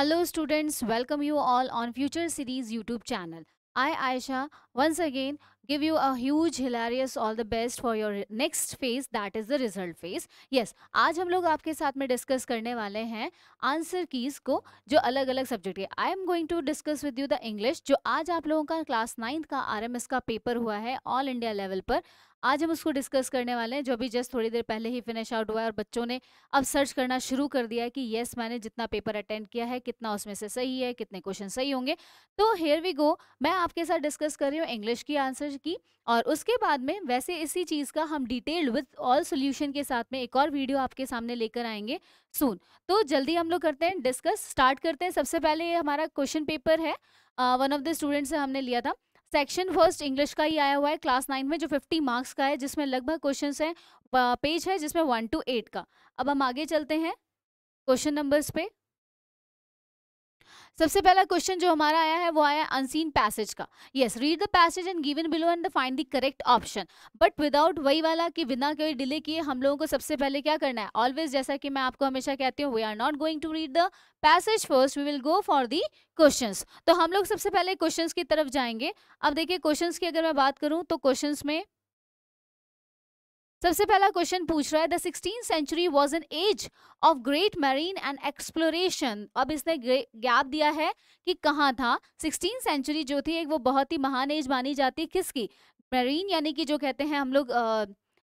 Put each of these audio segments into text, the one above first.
Hello students welcome you all on future series YouTube channel I Ayesha once again give you a huge hilarious all the best for your next phase that is the result phase yes आज हम लोग आपके साथ में discuss करने वाले हैं answer keys को जो अलग अलग सब्जेक्ट है I am going to discuss with you the English जो आज आप लोगों का क्लास नाइन्थ का आर का पेपर हुआ है ऑल इंडिया लेवल पर आज हम उसको डिस्कस करने वाले हैं जो अभी जस्ट थोड़ी देर पहले ही फिनिश आउट हुआ है और बच्चों ने अब सर्च करना शुरू कर दिया है कि येस मैंने जितना पेपर अटेंड किया है कितना उसमें से सही है कितने क्वेश्चन सही होंगे तो हेयर वी गो मैं आपके साथ डिस्कस कर रही हूँ इंग्लिश की आंसर की और उसके बाद में वैसे इसी चीज़ का हम डिटेल्ड विथ ऑल सोल्यूशन के साथ में एक और वीडियो आपके सामने लेकर आएंगे सून तो जल्दी हम लोग करते हैं डिस्कस स्टार्ट करते हैं सबसे पहले ये हमारा क्वेश्चन पेपर है वन ऑफ द स्टूडेंट से हमने लिया था सेक्शन फर्स्ट इंग्लिश का ही आया हुआ है क्लास नाइन में जो फिफ्टी मार्क्स का है जिसमें लगभग क्वेश्चन है पेज है जिसमें वन टू एट का अब हम आगे चलते हैं क्वेश्चन नंबर्स पे सबसे पहला क्वेश्चन जो हमारा आया है वो आया अनसीन पैसेज का yes read the passage and given below and the find the correct option but without वही वाला कि बिना कोई डिले किए हम लोगों को सबसे पहले क्या करना है ऑलवेज जैसा कि मैं आपको हमेशा कहती हूँ we are not going to read the passage first we will go for the question तो हम लोग सबसे पहले क्वेश्चन की तरफ जाएंगे अब देखिए क्वेश्चन की अगर मैं बात करूँ तो क्वेश्चन में सबसे पहला क्वेश्चन पूछ रहा है the sixteen century was an age of great marine and exploration अब इसने गैप दिया है कि कहाँ था सिक्सटीन सेंचुरी जो थी एक वो बहुत ही महान एज मानी जाती है किसकी मैरीन यानी कि जो कहते हैं हम लोग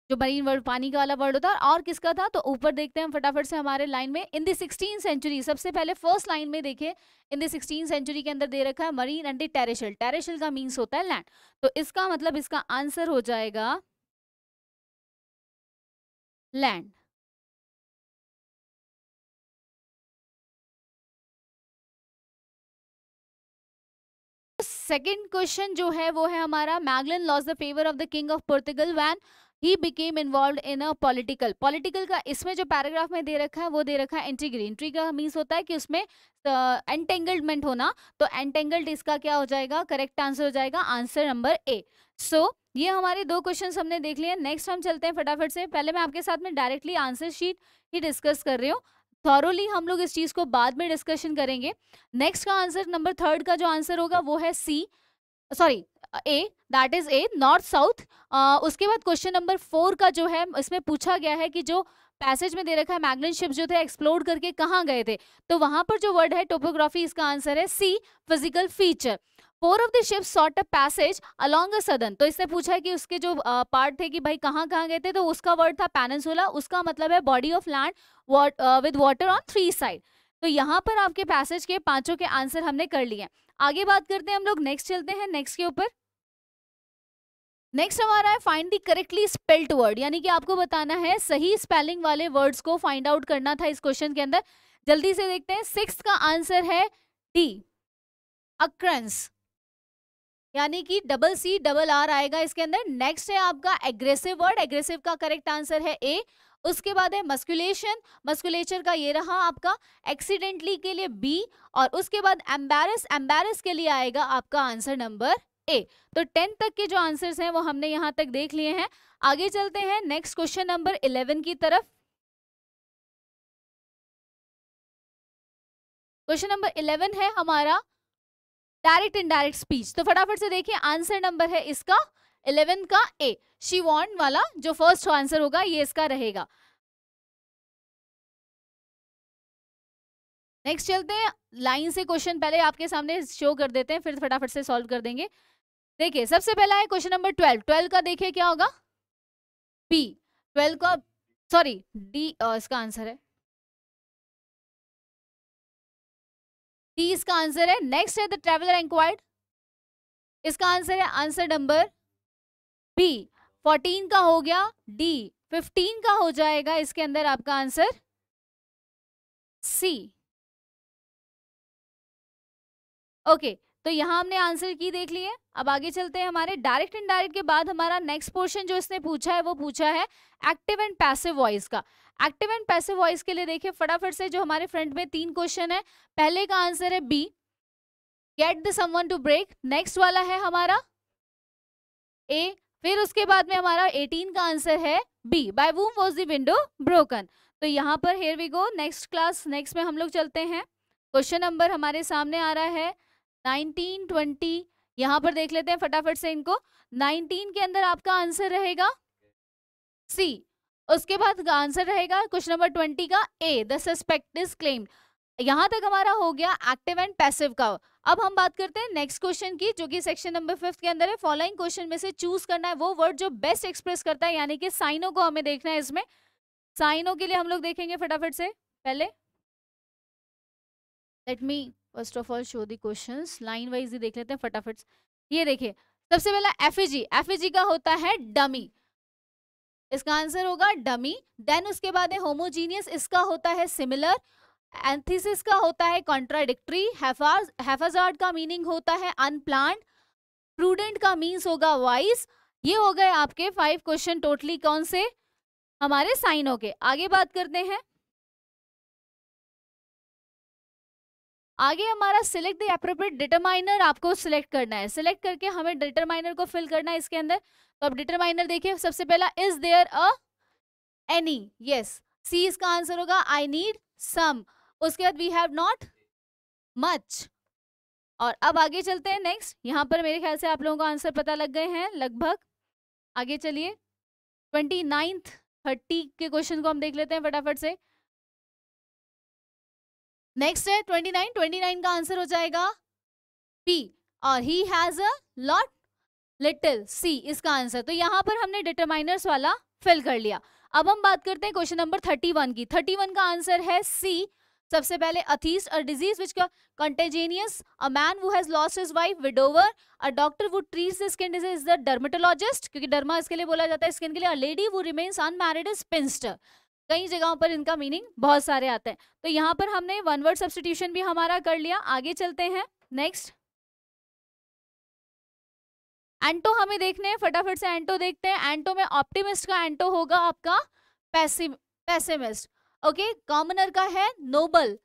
जो मरीन वर्ल्ड पानी का वाला वर्ल्ड होता है और किसका था तो ऊपर देखते हैं फटाफट से हमारे लाइन में इन दिक्सटीन सेंचुरी सबसे पहले फर्स्ट लाइन में देखें इन दिक्सटीन सेंचुरी के अंदर दे रखा है मरीन एंड टेरेशल टेरेशल का मीन्स होता है लैंड तो इसका मतलब इसका आंसर हो जाएगा लैंड सेकेंड क्वेश्चन जो है वो है हमारा Magellan lost the favour of the king of Portugal when he became involve in a political political का इसमें जो पैराग्राफ में दे रखा है वो दे रखा है एंट्रीग्री एंट्री का मीन्स होता है कि उसमें एंटेंगल्डमेंट होना तो एंटेंगल्ड इसका क्या हो जाएगा करेक्ट आंसर हो जाएगा आंसर नंबर ए सो ये हमारे दो क्वेश्चन हमने देख लिए नेक्स्ट हम चलते हैं फटाफट से पहले मैं आपके साथ में डायरेक्टली आंसर शीट ही डिस्कस कर रही हूँ थॉरोली हम लोग इस चीज़ को बाद में डिस्कशन करेंगे नेक्स्ट का आंसर नंबर थर्ड का जो आंसर होगा वो है C sorry A that is A north south उसके बाद क्वेश्चन नंबर फोर का जो है इसमें पूछा गया है कि जो पैसेज में दे रखा है मैगलन शिप जो थे एक्सप्लोर करके कहाँ गए थे तो वहां पर जो वर्ड है टोपोग्राफी इसका आंसर है C physical feature four of the ship sought a passage along a sudden तो इसने पूछा है कि उसके जो पार्ट uh, थे कि भाई कहाँ कहाँ गए थे तो उसका वर्ड था पैनसोला उसका मतलब है body of land with water on three side तो यहाँ पर आपके पैसेज के पांचों के आंसर हमने कर लिए आगे बात करते हैं हम लोग नेक्स्ट चलते हैं नेक्स्ट के ऊपर नेक्स्ट हमारा है find the correctly spelled word यानी कि आपको बताना है सही स्पेलिंग वाले वर्ड्स को फाइंड आउट करना था इस क्वेश्चन के अंदर जल्दी से देखते हैं सिक्स का आंसर है डी अक्रंस यानी कि डबल सी डबल आर आएगा इसके अंदर नेक्स्ट है आपका एग्रेसिव वर्ड एग्रेसिव का करेक्ट आंसर है ए उसके बाद है मस्कुलेशन मस्कुलेचर का ये रहा आपका एक्सीडेंटली के लिए बी और उसके बाद एम्बेरस एम्बेरस के लिए आएगा आपका आंसर नंबर ए तो टेंथ तक के जो आंसर्स हैं वो हमने यहाँ तक देख लिए हैं आगे चलते हैं नेक्स्ट क्वेश्चन नंबर इलेवन की तरफ क्वेश्चन नंबर इलेवन है हमारा डायरेक्ट इनडायरेक्ट स्पीच तो फटाफट से देखिए आंसर नंबर है इसका इलेवन का ए शी वॉन्ट वाला जो फर्स्ट आंसर होगा ये इसका रहेगा नेक्स्ट चलते हैं लाइन से क्वेश्चन पहले आपके सामने शो कर देते हैं फिर फटाफट से सॉल्व कर देंगे देखिए सबसे पहला है क्वेश्चन नंबर ट्वेल्व ट्वेल्व का देखिए क्या होगा पी ट्वेल्व का सॉरी डी इसका आंसर है डी इसका आंसर है नेक्स्ट है द ट्रेवलर इंक्वायर्ड इसका आंसर है आंसर नंबर बी फोर्टीन का हो गया डी फिफ्टीन का हो जाएगा इसके अंदर आपका आंसर सी ओके तो यहां हमने आंसर की देख लिए अब आगे चलते हैं हमारे डायरेक्ट इनडायरेक्ट के बाद हमारा नेक्स्ट पोर्शन जो इसने पूछा है वो पूछा है एक्टिव एंड पैसिव वॉइस का एक्टिव एंड पैसिव वॉइस के लिए देखिए फटाफट से जो हमारे फ्रंट में तीन क्वेश्चन है पहले का आंसर है B get the someone to break next वाला है हमारा ए फिर उसके बाद में हमारा 18 का आंसर है B by whom was the window broken तो यहाँ पर here we go next class next में हम लोग चलते हैं क्वेश्चन नंबर हमारे सामने आ रहा है 19, 20 यहाँ पर देख लेते हैं फटाफट से इनको 19 के अंदर आपका आंसर रहेगा सी उसके बाद आंसर रहेगा क्वेश्चन नंबर ट्वेंटी का A the suspect is claim यहाँ तक हमारा हो गया एक्टिव एंड पैसिव का अब हम बात करते हैं नेक्स्ट क्वेश्चन की जो कि सेक्शन नंबर फिफ्थ के अंदर है फॉलोइंग क्वेश्चन में से चूज करना है वो वर्ड जो बेस्ट एक्सप्रेस करता है यानी कि साइनों को हमें देखना है इसमें साइनों के लिए हम लोग देखेंगे फटाफट से पहले let me first of all show the question line wise ही देख लेते हैं फटाफट ये देखिए सबसे पहला एफ एफिजी का होता है डमी इसका आंसर होगा डमी देन उसके बाद है होमोजीनियस इसका होता है सिमिलर एंथीसिस का होता है कॉन्ट्राडिक्ट्री हैफाजार्ड का मीनिंग होता है अनप्लान प्रूडेंट का मीन्स होगा वाइस ये हो गए आपके फाइव क्वेश्चन टोटली कौन से हमारे साइनों के आगे बात करते हैं आगे हमारा सिलेक्ट द अप्रोप्रिएट डिटरमाइनर आपको सिलेक्ट करना है सिलेक्ट करके हमें डिटरमाइनर को फिल करना है इसके अंदर तो अब डिटरमाइनर देखिए सबसे पहला is there a any yes C इसका आंसर होगा आई नीड सम उसके बाद वी हैव नॉट मच और अब आगे चलते हैं नेक्स्ट यहाँ पर मेरे ख्याल से आप लोगों को आंसर पता लग गए हैं लगभग आगे चलिए ट्वेंटी नाइन्थ थर्टी के क्वेश्चन को हम देख लेते हैं फटाफट से नेक्स्ट है ट्वेंटी नाइन ट्वेंटी नाइन का आंसर हो जाएगा पी और he has a lot little C इसका आंसर तो यहाँ पर हमने डिटरमाइनर्स वाला फिल कर लिया अब हम बात करते हैं क्वेश्चन नंबर थर्टी वन की थर्टी वन का आंसर है सी सबसे पहले अथीस a disease which contagious a man वो has lost his wife widower a doctor वो treat the skin disease is the dermatologist क्योंकि डर्मा इसके लिए बोला जाता है स्किन के लिए अ लेडी वो रिमेन्स अनमेरिड इज पिंस्टर कई जगहों पर इनका मीनिंग बहुत सारे आते हैं तो यहाँ पर हमने वन वर्ड सब्सटीट्यूशन भी हमारा कर लिया आगे चलते हैं नेक्स्ट एंटो हमें देखने हैं फटाफट से एंटो देखते हैं एंटो में ऑप्टिमिस्ट का एंटो होगा आपका पैसिमिस्ट ओके कॉमनर का है नोबल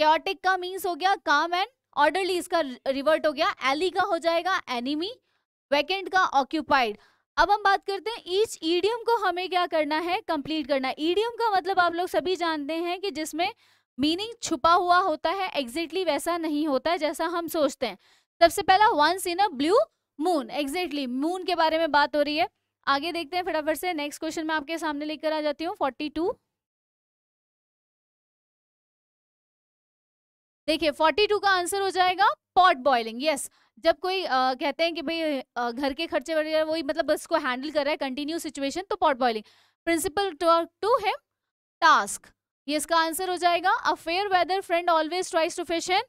क्योटिक का मीन्स हो गया काम एंड ऑर्डरली इसका रिवर्ट हो गया एली का हो जाएगा एनिमी वैकेंट का ऑक्यूपाइड अब हम बात करते हैं ईच ईडियम को हमें क्या करना है कंप्लीट करना ईडियम का मतलब आप लोग सभी जानते हैं कि जिसमें मीनिंग छुपा हुआ होता है एग्जैक्टली वैसा नहीं होता है जैसा हम सोचते हैं सबसे पहला once in a blue moon exactly moon के बारे में बात हो रही है आगे देखते हैं फटाफट से नेक्स्ट क्वेश्चन मैं आपके सामने लेकर आ जाती हूँ फोर्टी टू देखिए 42 का आंसर हो जाएगा पॉट बॉइलिंग यस जब कोई आ, कहते हैं कि भाई घर के खर्चे वगैरह वही मतलब बस को हैंडल कर रहा है कंटिन्यू सिचुएशन तो pot boiling principle to him task ये इसका आंसर हो जाएगा a fair weather friend always tries to fish in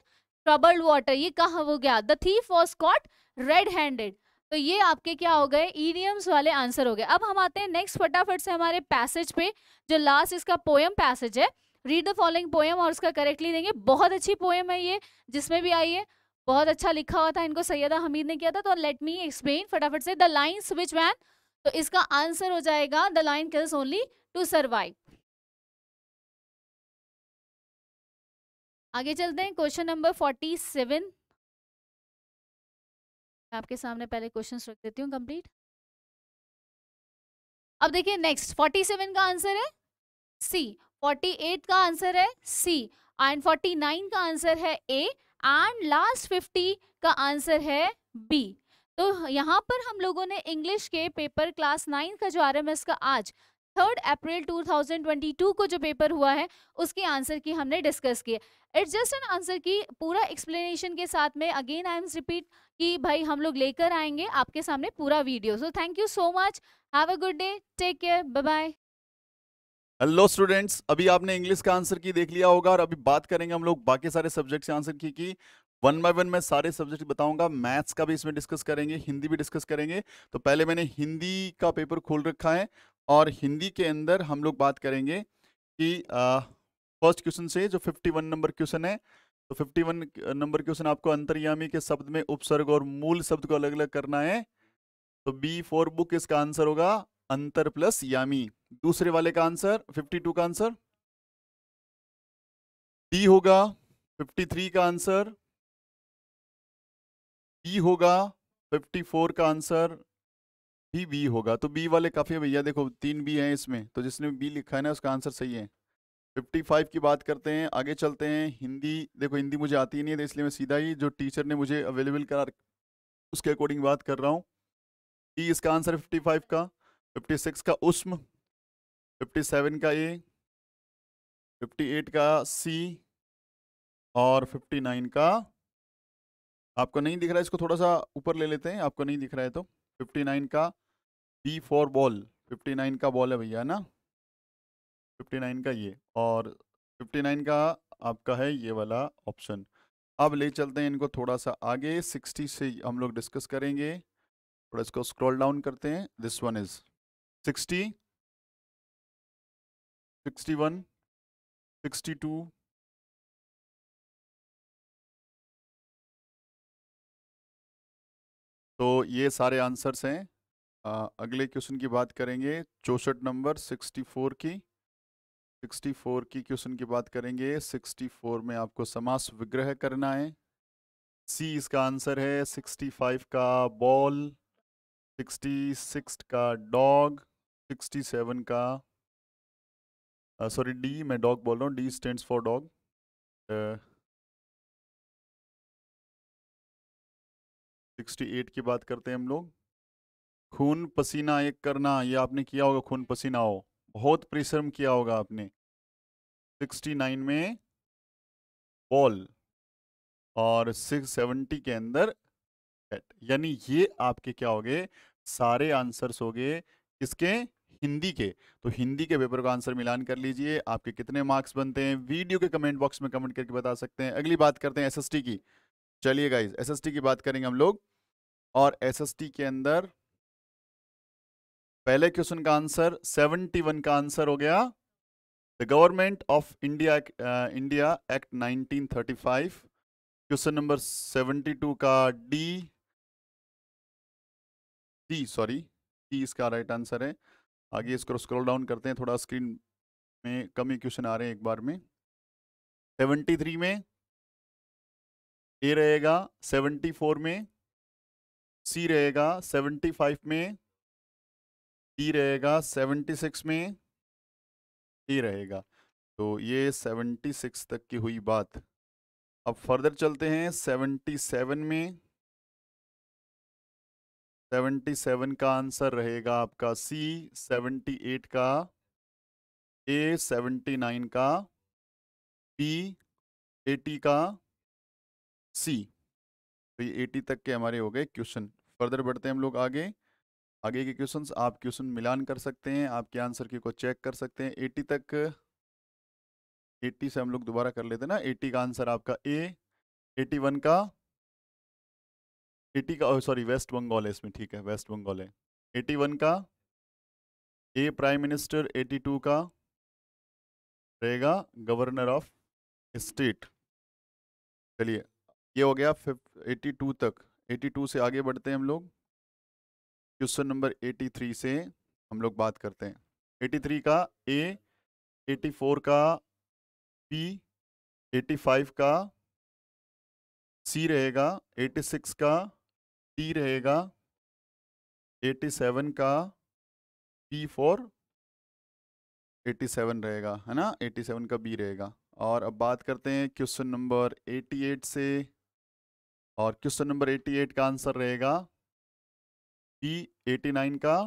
troubled water ये कहा हो गया the thief was caught red handed तो ये आपके क्या हो गए ईडियम्स वाले आंसर हो गए अब हम आते हैं नेक्स्ट फटाफट से हमारे पैसेज पे जो लास्ट इसका पोएम पैसेज है रीड द फॉलोइंग पोएम और उसका करेक्टली देंगे बहुत अच्छी पोएम है ये जिसमें भी आई है बहुत अच्छा लिखा हुआ था इनको सैयदा हमीद ने किया था तो लेट मी एक्सप्लेन फटाफट से द लाइन स्विच मैन तो इसका आंसर हो जाएगा the line kills only to survive आगे चलते हैं क्वेश्चन नंबर फोर्टी सेवन मैं आपके सामने पहले क्वेश्चन रख देती हूँ कंप्लीट अब देखिए नेक्स्ट फोर्टी सेवन का आंसर है सी फोर्टी एट का आंसर है सी एंड फोर्टी नाइन का आंसर है ए एंड लास्ट फिफ्टी का आंसर है बी तो यहाँ पर हम लोगों ने इंग्लिश के पेपर क्लास नाइन का जो आर एम का आज थर्ड अप्रैल 2022 को जो पेपर हुआ है उसके आंसर की हमने डिस्कस किए इट्स जस्ट एन आंसर की पूरा एक्सप्लेनेशन के साथ में अगेन आई एम रिपीट कि भाई हम लोग लेकर आएंगे आपके सामने पूरा video so thank you so much have a good day take care bye bye hello students अभी आपने इंग्लिश का आंसर की देख लिया होगा और अभी बात करेंगे हम लोग बाकी सारे सब्जेक्ट्स के आंसर की की वन बाय वन मैं सारे सब्जेक्ट बताऊंगा मैथ्स का भी इसमें डिस्कस करेंगे हिंदी भी डिस्कस करेंगे तो पहले मैंने हिंदी का पेपर खोल रखा है और हिंदी के अंदर हम लोग बात करेंगे कि फर्स्ट क्वेश्चन से जो फिफ्टी नंबर क्वेश्चन है तो फिफ्टी नंबर क्वेश्चन आपको अंतर्यामी के शब्द में उपसर्ग और मूल शब्द को अलग अलग करना है तो बी फोर बुक इसका आंसर होगा अंतर प्लस यामी दूसरे वाले का आंसर 52 का आंसर डी होगा 53 का आंसर बी e होगा 54 का आंसर भी बी होगा तो बी वाले काफ़ी भैया देखो तीन बी हैं इसमें तो जिसने बी लिखा है ना उसका आंसर सही है 55 की बात करते हैं आगे चलते हैं हिंदी देखो हिंदी मुझे आती ही नहीं है तो इसलिए मैं सीधा ही जो टीचर ने मुझे अवेलेबल करा उसके अकॉर्डिंग बात कर रहा हूँ डी e इसका आंसर 55 का फिफ्टी सिक्स का उष्म फिफ्टी सेवन का ए फिफ्टी एट का सी और फिफ्टी नाइन का आपको नहीं दिख रहा है इसको थोड़ा सा ऊपर ले लेते हैं आपको नहीं दिख रहा है तो फिफ्टी नाइन का B for ball fifty nine का बॉल है भैया ना फिफ्टी नाइन का ये और फिफ्टी नाइन का आपका है ये वाला ऑप्शन अब ले चलते हैं इनको थोड़ा सा आगे सिक्सटी से हम लोग डिस्कस करेंगे थोड़ा इसको स्क्रॉल डाउन करते हैं दिस वन इज़ 60, 61, 62, तो ये सारे आंसर्स हैं आ, अगले क्वेश्चन की बात करेंगे चौसठ नंबर 64 की 64 की क्वेश्चन की बात करेंगे 64 में आपको समास विग्रह करना है सी इसका आंसर है 65 का बॉल 66 का डॉग सिक्सटी सेवन का सॉरी डी मैं डॉग बोल रहा हूँ D stands for dog sixty eight की बात करते हैं हम लोग खून पसीना एक करना ये आपने किया होगा खून पसीना हो बहुत परिश्रम किया होगा आपने सिक्सटी नाइन में बॉल और सिक्स सेवेंटी के अंदर यानी ये आपके क्या हो गए सारे आंसर्स हो गए किसके हिंदी के तो हिंदी के पेपर का आंसर मिलान कर लीजिए आपके कितने मार्क्स बनते हैं वीडियो के कमेंट बॉक्स में कमेंट करके बता सकते हैं अगली बात करते हैं एसएसटी की चलिए गाइज एसएसटी की बात करेंगे हम लोग और एसएसटी के अंदर पहले क्वेश्चन का आंसर 71 का आंसर हो गया the government of India India act 1935 question number 72 का डी सी सॉरी इसका राइट आंसर है आगे इसको स्क्रॉल डाउन करते हैं थोड़ा स्क्रीन में कम ही क्वेश्चन आ रहे हैं एक बार में 73 में ए रहेगा 74 में सी रहेगा 75 में डी e रहेगा 76 में ए रहेगा तो ये 76 तक की हुई बात अब फर्दर चलते हैं 77 में सेवेंटी सेवन का आंसर रहेगा आपका सी एट का ए सेवेंटी नाइन का बी एटी का सी तो ये एटी तक के हमारे हो गए क्वेश्चन फर्दर बढ़ते हैं हम लोग आगे आगे के क्वेश्चंस आप क्वेश्चन मिलान कर सकते हैं आपके आंसर की को चेक कर सकते हैं एटी तक एटी से हम लोग दोबारा कर लेते हैं ना एटी का आंसर आपका ए एटी वन का एटी का सॉरी वेस्ट बंगाल है इसमें ठीक है वेस्ट बंगाल है एटी वन का A prime minister eighty two का रहेगा गवर्नर ऑफ स्टेट चलिए ये हो गया फिफ्थ एटी टू तक एटी टू से आगे बढ़ते हैं हम लोग क्वेश्चन नंबर एटी थ्री से हम लोग बात करते हैं एटी थ्री का ए एटी फोर का बी एटी फाइव का सी रहेगा एटी सिक्स का टी रहेगा 87 का पी फोर 87 रहेगा है ना 87 का बी रहेगा और अब बात करते हैं क्वेश्चन नंबर 88 से और क्वेश्चन नंबर 88 का आंसर रहेगा पी 89 का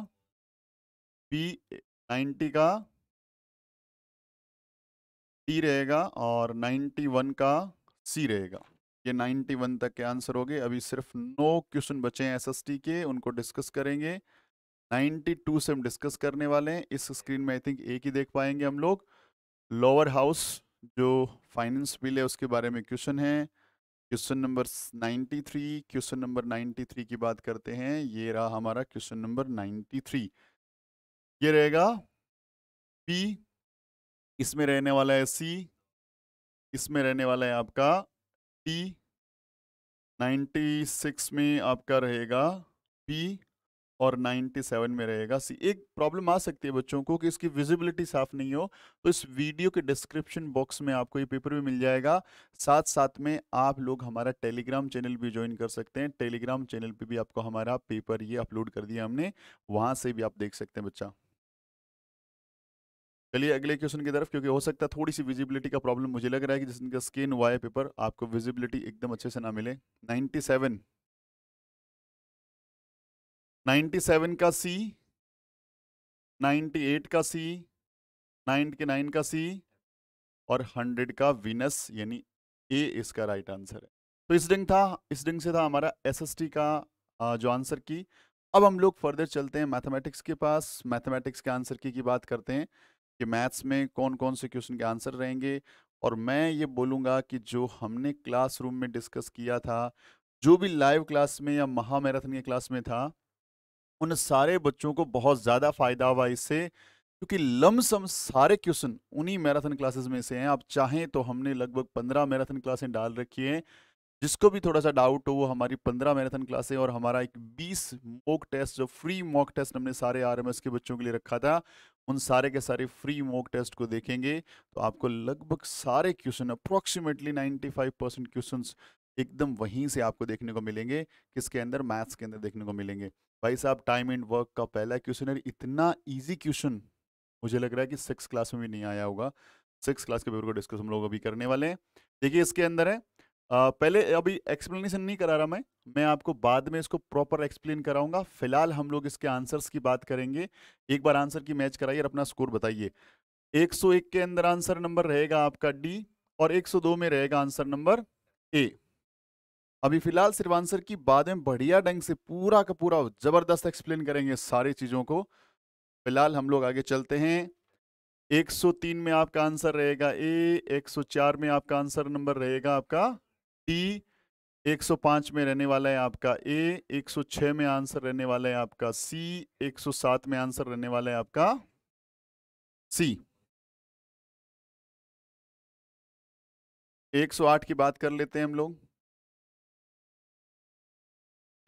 पी 90 का टी रहेगा और 91 का सी रहेगा ये 91 तक के आंसर हो गए अभी सिर्फ नौ क्वेश्चन बचे हैं एसएसटी के उनको डिस्कस करेंगे 92 से हम डिस्कस करने वाले हैं इस स्क्रीन में आई थिंक एक ही देख पाएंगे हम लोग लोअर हाउस जो फाइनेंस बिल है उसके बारे में क्वेश्चन है क्वेश्चन नंबर 93 क्वेश्चन नंबर 93 की बात करते हैं ये रहा हमारा क्वेश्चन नंबर 93 ये रहेगा पी इसमें रहने वाला है सी इसमें रहने वाला है आपका टी 96 में आपका रहेगा पी और 97 में रहेगा सी एक प्रॉब्लम आ सकती है बच्चों को कि इसकी विजिबिलिटी साफ नहीं हो तो इस वीडियो के डिस्क्रिप्शन बॉक्स में आपको ये पेपर भी मिल जाएगा साथ साथ में आप लोग हमारा टेलीग्राम चैनल भी ज्वाइन कर सकते हैं टेलीग्राम चैनल पे भी आपको हमारा पेपर ये अपलोड कर दिया हमने वहाँ से भी आप देख सकते हैं बच्चा चलिए अगले क्वेश्चन की तरफ क्योंकि हो सकता है थोड़ी सी विजिबिलिटी का प्रॉब्लम मुझे लग रहा है कि जिस इनका स्किन वाई पेपर आपको विजिबिलिटी एकदम अच्छे से ना मिले 97 97 का सी 98 का सी 99 का सी और 100 का विनस यानी ए इसका राइट आंसर है तो इस ढंग था इस ढंग से था हमारा एसएसटी का जो आंसर की अब हम लोग फर्दर चलते हैं मैथमेटिक्स के पास मैथमेटिक्स के आंसर की, की बात करते हैं कि मैथ्स में कौन कौन से क्वेश्चन के आंसर रहेंगे और मैं ये बोलूँगा कि जो हमने क्लासरूम में डिस्कस किया था जो भी लाइव क्लास में या महा मैराथन के क्लास में था उन सारे बच्चों को बहुत ज़्यादा फायदा हुआ इससे क्योंकि लमसम सारे क्वेश्चन उन्हीं मैराथन क्लासेस में से हैं आप चाहें तो हमने लगभग पंद्रह मैराथन क्लासें डाल रखी हैं जिसको भी थोड़ा सा डाउट हो वो हमारी पंद्रह मैराथन क्लासें और हमारा एक बीस मॉक टेस्ट जो फ्री मॉक टेस्ट हमने सारे आरएमएस के बच्चों के लिए रखा था उन सारे के सारे फ्री मॉक टेस्ट को देखेंगे तो आपको लगभग सारे question approximately five percent question एकदम वहीं से आपको देखने को मिलेंगे किसके अंदर मैथ्स के अंदर देखने को मिलेंगे भाई साहब टाइम एंड वर्क का पहला क्वेश्चन इतना ईजी क्वेश्चन मुझे लग रहा है कि सिक्स क्लास में भी नहीं आया होगा सिक्स क्लास के पेपर को डिस्कस हम लोग अभी करने वाले हैं देखिए इसके अंदर है पहले अभी एक्सप्लेनेशन नहीं करा रहा मैं मैं आपको बाद में इसको प्रॉपर एक्सप्लेन कराऊंगा फिलहाल हम लोग इसके आंसर्स की बात करेंगे एक बार आंसर की मैच कराइए और अपना स्कोर बताइए 101 के अंदर आंसर नंबर रहेगा आपका डी और 102 में रहेगा आंसर नंबर ए अभी फिलहाल सिर्फ आंसर की बाद में बढ़िया ढंग से पूरा का पूरा जबरदस्त एक्सप्लेन करेंगे सारी चीज़ों को फिलहाल हम लोग आगे चलते हैं 103 में आपका आंसर रहेगा ए 104 में आपका आंसर नंबर रहेगा आपका टी 105 में रहने वाला है आपका ए 106 में आंसर रहने वाला है आपका सी 107 में आंसर रहने वाला है आपका सी 108 की बात कर लेते हैं हम लोग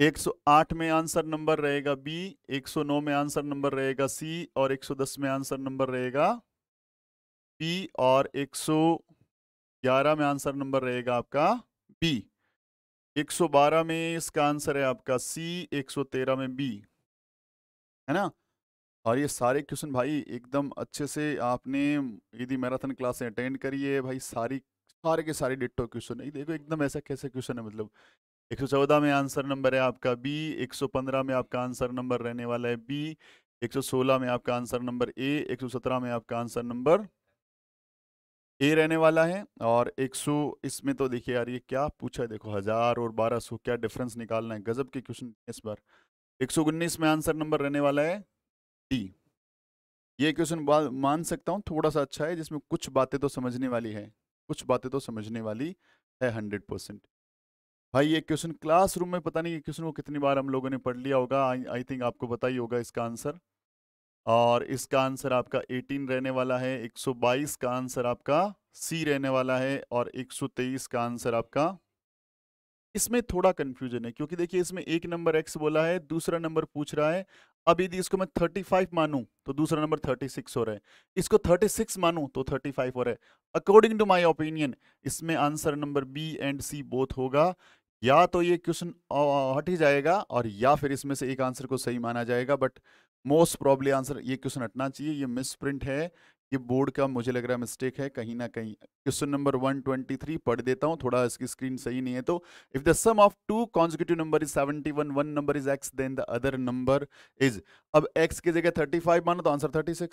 108 में आंसर नंबर रहेगा बी 109 में आंसर नंबर रहेगा सी और 110 में आंसर नंबर रहेगा पी और 111 में आंसर नंबर रहेगा आपका बी 112 में इसका आंसर है आपका सी 113 में बी है ना और ये सारे क्वेश्चन भाई एकदम अच्छे से आपने यदि मैराथन क्लासे अटेंड करी है भाई सारी सारे के सारे डिट्टो क्वेश्चन है देखो एकदम ऐसा कैसे क्वेश्चन है मतलब 114 में आंसर नंबर है आपका बी 115 में आपका आंसर नंबर रहने वाला है बी 116 में आपका आंसर नंबर ए 117 में आपका आंसर नंबर ए रहने वाला है और 100 इसमें तो देखिए यार ये क्या पूछा है देखो हज़ार और 1200 क्या डिफरेंस निकालना है गजब के क्वेश्चन इस बार एक में आंसर नंबर रहने वाला है डी ये क्वेश्चन मान सकता हूँ थोड़ा सा अच्छा है जिसमें कुछ बातें तो समझने वाली है कुछ बातें तो समझने वाली है हंड्रेड परसेंट भाई ये क्वेश्चन क्लासरूम में पता नहीं ये क्वेश्चन को कितनी बार हम लोगों ने पढ़ लिया होगा आई थिंक आपको पता ही होगा इसका आंसर और इसका आंसर आपका 18 रहने वाला है 122 का आंसर आपका सी रहने वाला है और 123 का आंसर आपका इसमें थोड़ा कंफ्यूजन है क्योंकि देखिए इसमें एक नंबर एक्स बोला है दूसरा नंबर पूछ रहा है अब यदि इसको मैं 35 मानूं तो दूसरा नंबर 36 हो रहा है इसको 36 मानूं तो 35 हो रहा है अकॉर्डिंग टू माई ओपिनियन इसमें answer number B and C both होगा या तो ये क्वेश्चन हट ही जाएगा और या फिर इसमें से एक आंसर को सही माना जाएगा बट मोस्ट प्रॉब्ली आंसर ये क्वेश्चन हटना चाहिए ये मिस प्रिंट है ये बोर्ड का मुझे लग रहा है मिस्टेक है कहीं ना कहीं क्वेश्चन नंबर 123 पढ़ देता हूं थोड़ा इसकी स्क्रीन सही नहीं है तो if the sum of two consecutive number is 71 one number is X then the other number is अब एक्स की जगह 35 मानो तो आंसर 36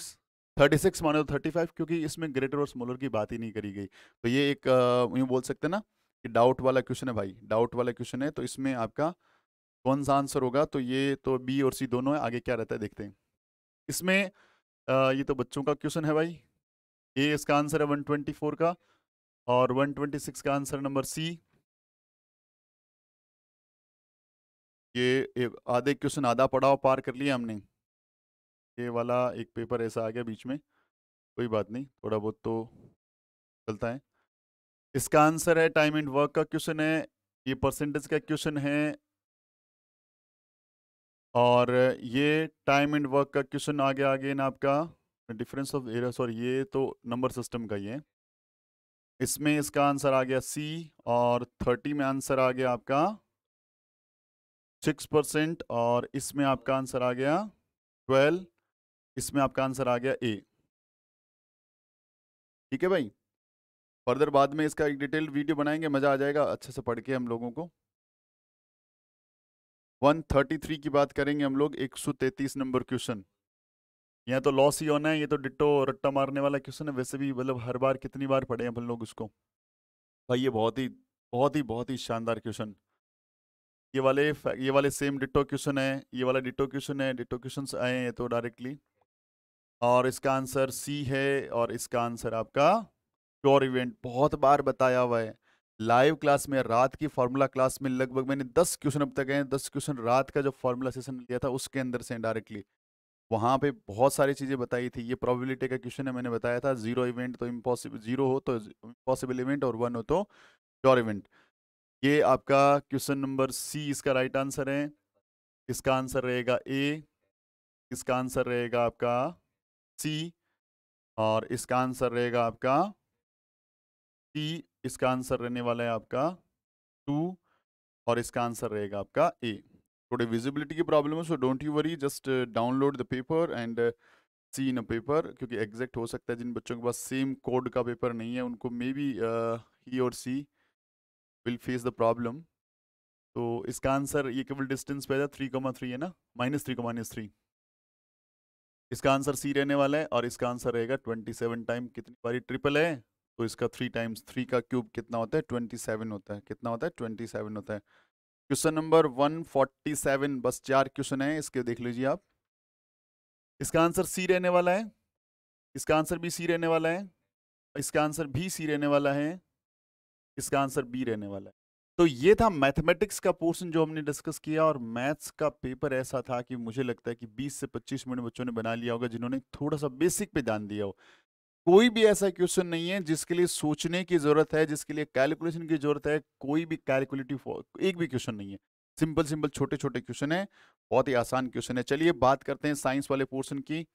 36 मानो तो 35 क्योंकि इसमें ग्रेटर और स्मॉलर की बात ही नहीं करी गई तो ये एक यूँ बोल सकते ना कि डाउट वाला क्वेश्चन है भाई डाउट वाला क्वेश्चन है तो इसमें आपका कौन सा आंसर होगा तो ये तो बी और सी दोनों है आगे क्या रहता है देखते हैं इसमें आ, ये तो बच्चों का क्वेश्चन है भाई ए इसका आंसर है फोर का और सिक्स का आंसर नंबर सी ये आधे क्वेश्चन आधा पढ़ाओ पार कर लिया हमने ये वाला एक पेपर ऐसा आ गया बीच में कोई बात नहीं थोड़ा बहुत तो चलता है इसका आंसर है टाइम एंड वर्क का क्वेश्चन है ये परसेंटेज का क्वेश्चन है और ये टाइम एंड वर्क का क्वेश्चन आ गया अगेन आपका डिफरेंस ऑफ एर सॉरी ये तो नंबर सिस्टम का ही है इसमें इसका आंसर आ गया सी और थर्टी में आंसर आ गया आपका सिक्स परसेंट और इसमें आपका आंसर आ गया ट्वेल्व इसमें आपका आंसर आ गया ए ठीक है भाई फर्दर बाद में इसका एक डिटेल वीडियो बनाएंगे मज़ा आ जाएगा अच्छे से पढ़ के हम लोगों को 133 की बात करेंगे हम लोग 133 नंबर क्वेश्चन यहाँ तो लॉस ही होना है ये तो डिट्टो रट्टा मारने वाला क्वेश्चन है वैसे भी मतलब हर बार कितनी बार पढ़े हैं हम लोग उसको भाई ये बहुत ही बहुत ही बहुत ही शानदार क्वेश्चन ये वाले ये वाले सेम डिट्टो क्वेश्चन है ये वाला डिटो क्वेश्चन है डिटो क्वेश्चन आए हैं तो डायरेक्टली और इसका आंसर सी है और इसका आंसर आपका प्योर इवेंट बहुत बार बताया हुआ है लाइव क्लास में रात की फार्मूला क्लास में लगभग मैंने दस क्वेश्चन अब तक हैं दस क्वेश्चन रात का जो फार्मूला सेशन लिया था उसके अंदर से डायरेक्टली वहाँ पे बहुत सारी चीज़ें बताई थी ये प्रोबेबिलिटी का क्वेश्चन है मैंने बताया था जीरो इवेंट तो इम्पॉसिबल जीरो हो तो इम्पॉसिबल इवेंट और वन हो तो श्योर इवेंट ये आपका क्वेश्चन नंबर सी इसका राइट आंसर है इसका आंसर रहेगा ए इसका आंसर रहेगा आपका सी और इसका आंसर रहेगा आपका टी इसका आंसर रहने वाला है आपका टू और इसका आंसर रहेगा आपका ए थोड़ी विजिबिलिटी की प्रॉब्लम है so don't you worry just download the paper and see in a paper क्योंकि एग्जैक्ट हो सकता है जिन बच्चों के पास सेम कोड का पेपर नहीं है उनको मे बी ही और she will face the problem तो इसका आंसर ये केवल डिस्टेंस पे था थ्री कमा थ्री है ना माइनस थ्री का माइनस थ्री इसका आंसर सी रहने वाला है और इसका आंसर रहेगा ट्वेंटी सेवन टाइम कितनी बारी ट्रिपल है तो इसका थ्री टाइम्स थ्री का क्यूब कितना होता है ट्वेंटी सेवन होता है कितना होता है ट्वेंटी सेवन होता है question number one forty seven बस चार क्वेश्चन है इसके देख लीजिए आप इसका आंसर सी रहने वाला है इसका आंसर भी सी रहने वाला है इसका आंसर भी सी रहने वाला है इसका आंसर बी रहने वाला है तो ये था मैथमेटिक्स का पोर्शन जो हमने डिस्कस किया और मैथ्स का पेपर ऐसा था कि मुझे लगता है कि 20 से 25 मिनट बच्चों ने बना लिया होगा जिन्होंने थोड़ा सा बेसिक पे ध्यान दिया हो कोई भी ऐसा क्वेश्चन नहीं है जिसके लिए सोचने की जरूरत है जिसके लिए कैलकुलेशन की जरूरत है कोई भी कैलकुलेटिव एक भी क्वेश्चन नहीं है सिंपल सिंपल छोटे छोटे क्वेश्चन है बहुत ही आसान क्वेश्चन है चलिए बात करते हैं साइंस वाले पोर्शन की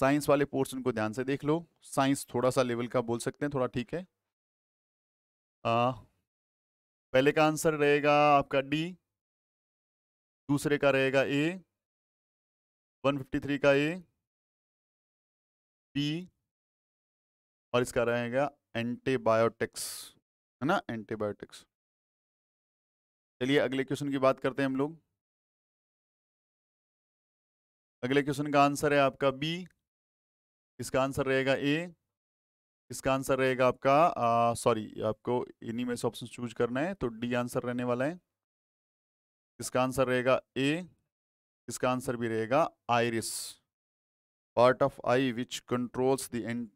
साइंस वाले पोर्शन को ध्यान से देख लो साइंस थोड़ा सा लेवल का बोल सकते हैं थोड़ा ठीक है आ, पहले का आंसर रहेगा आपका डी दूसरे का रहेगा ए 153 का ए बी और इसका रहेगा एंटीबायोटिक्स है ना एंटीबायोटिक्स चलिए अगले क्वेश्चन की बात करते हैं हम लोग अगले क्वेश्चन का आंसर है आपका बी इसका आंसर रहेगा ए इसका आंसर रहेगा आपका सॉरी आपको इन्हीं में से ऑप्शन चूज करना है तो डी आंसर रहने वाला है इसका आंसर रहेगा ए इसका आंसर भी रहेगा iris part of eye which controls the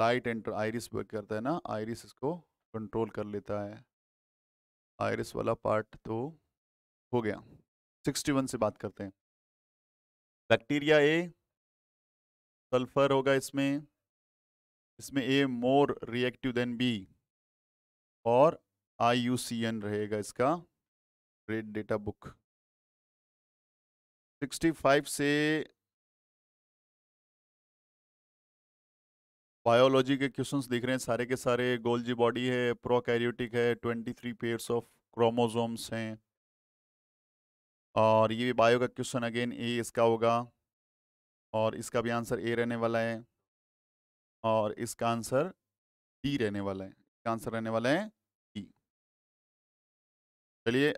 light enter iris work करता है ना आयरिस इसको कंट्रोल कर लेता है आयरिस वाला पार्ट तो हो गया 61 से बात करते हैं बैक्टीरिया ए सल्फर होगा इसमें इसमें A more reactive than B और आई यू सी एन रहेगा इसका रेड डेटा बुक 65 से बायोलॉजी के क्वेश्चंस दिख रहे हैं सारे के सारे गोल्जी बॉडी है प्रोकैरियोटिक है twenty three pairs of chromosomes हैं और ये भी बायो का क्वेश्चन अगेन ए इसका होगा और इसका भी आंसर ए रहने वाला है और इसका आंसर डी रहने वाला है इसका आंसर रहने वाला है डी e। चलिए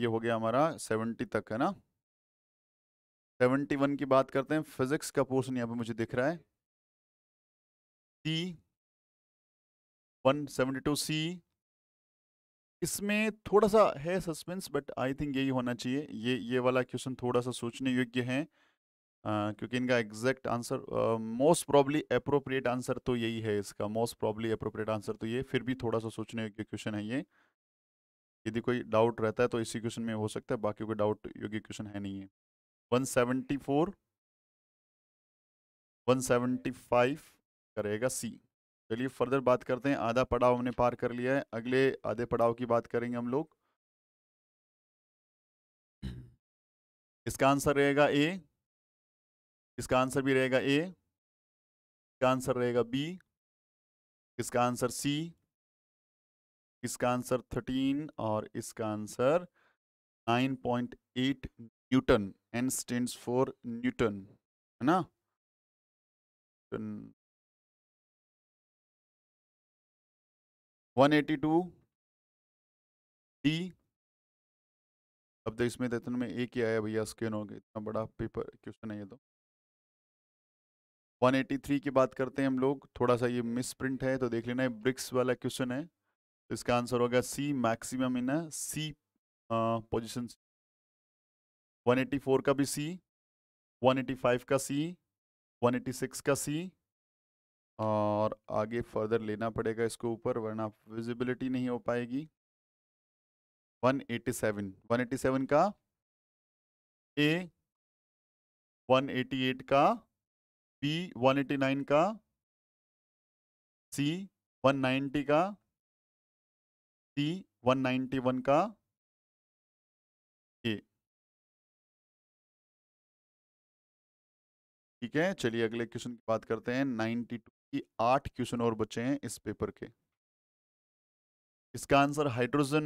ये हो गया हमारा सेवेंटी तक है ना सेवेंटी वन की बात करते हैं फिजिक्स का पोर्शन यहाँ पे मुझे दिख रहा है सी 172 सी इसमें थोड़ा सा है सस्पेंस बट आई थिंक यही होना चाहिए ये ये वाला क्वेश्चन थोड़ा सा सोचने योग्य है Uh, क्योंकि इनका exact answer most probably appropriate answer तो यही है इसका मोस्ट प्रॉब्ली अप्रोप्रिएट आंसर तो ये फिर भी थोड़ा सा सोचने योग्य क्वेश्चन है ये यदि कोई डाउट रहता है तो इसी क्वेश्चन में हो सकता है बाकी कोई डाउट योग्य क्वेश्चन है नहीं है 174 175 करेगा सी चलिए फर्दर बात करते हैं आधा पड़ाव हमने पार कर लिया है अगले आधे पड़ाव की बात करेंगे हम लोग इसका आंसर रहेगा ए इसका आंसर भी रहेगा ए इसका आंसर रहेगा बी इसका आंसर सी इसका आंसर थर्टीन और इसका answer nine point eight newton N stands for newton है ना 182 डी अब तो इसमें तो में एक ही आया भैया स्कैन हो गया इतना बड़ा पेपर क्वेश्चन है ये तो 183 की बात करते हैं हम लोग थोड़ा सा ये मिस प्रिंट है तो देख लेना ब्रिक्स वाला क्वेश्चन है तो इसका आंसर होगा सी मैक्सिमम इन सी पोजिशन 184 का भी सी 185 का सी 186 का सी और आगे फर्दर लेना पड़ेगा इसको ऊपर वरना विजिबिलिटी नहीं हो पाएगी 187 187 का ए 188 का बी 189 का सी 190 का सी 191 का ए ठीक है चलिए अगले क्वेश्चन की बात करते हैं 92 कि आठ क्वेश्चन और बचे हैं इस पेपर के इसका आंसर हाइड्रोजन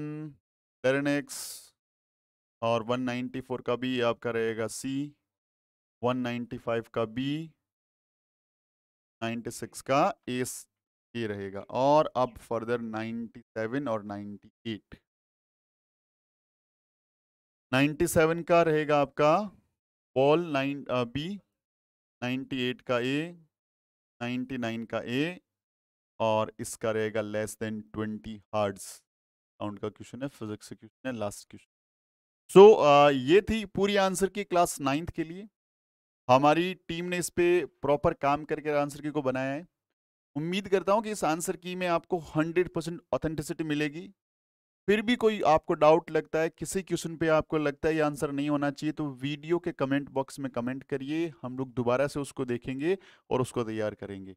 टेरेनेक्स और 194 का भी आपका रहेगा सी 195 का बी 96 का ए ए रहेगा और अब फर्दर 97 और 98 97 का रहेगा आपका बॉल नाइन बी 98 का ए 99 का ए और इसका रहेगा लेस देन 20 हार्ड्स राउंड का क्वेश्चन है फिजिक्स का क्वेश्चन है लास्ट क्वेश्चन सो ये थी पूरी आंसर की क्लास नाइन्थ के लिए हमारी टीम ने इस पर प्रॉपर काम करके आंसर की को बनाया है उम्मीद करता हूँ कि इस आंसर की में आपको 100 परसेंट ऑथेंटिसिटी मिलेगी फिर भी कोई आपको डाउट लगता है किसी क्वेश्चन पे आपको लगता है ये आंसर नहीं होना चाहिए तो वीडियो के कमेंट बॉक्स में कमेंट करिए हम लोग दोबारा से उसको देखेंगे और उसको तैयार करेंगे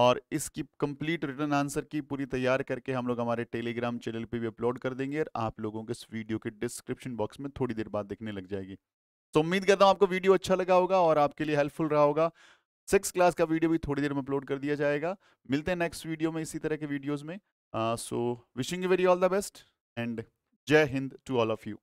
और इसकी कंप्लीट रिटर्न आंसर की पूरी तैयार करके हम लोग हमारे टेलीग्राम चैनल पे भी अपलोड कर देंगे और आप लोगों के इस वीडियो के डिस्क्रिप्शन बॉक्स में थोड़ी देर बाद देखने लग जाएगी तो उम्मीद करता हूँ आपको वीडियो अच्छा लगा होगा और आपके लिए हेल्पफुल रहा होगा सिक्स क्लास का वीडियो भी थोड़ी देर में अपलोड कर दिया जाएगा मिलते हैं नेक्स्ट वीडियो में इसी तरह के वीडियोज़ में so wishing you very all the best and Jai Hind to all of you.